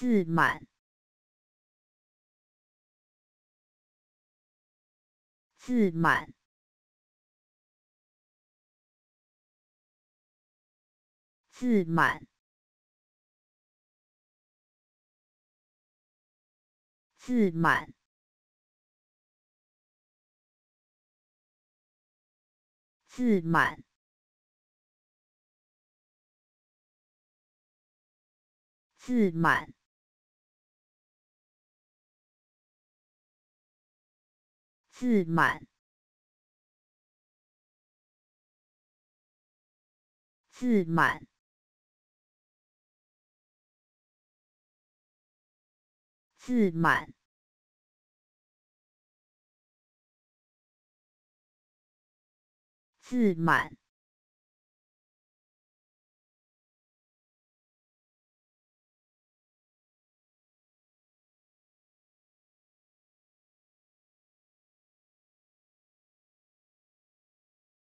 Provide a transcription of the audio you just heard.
自满，自满，自满，自满，自满。自自满。自满，自满，自满，自满。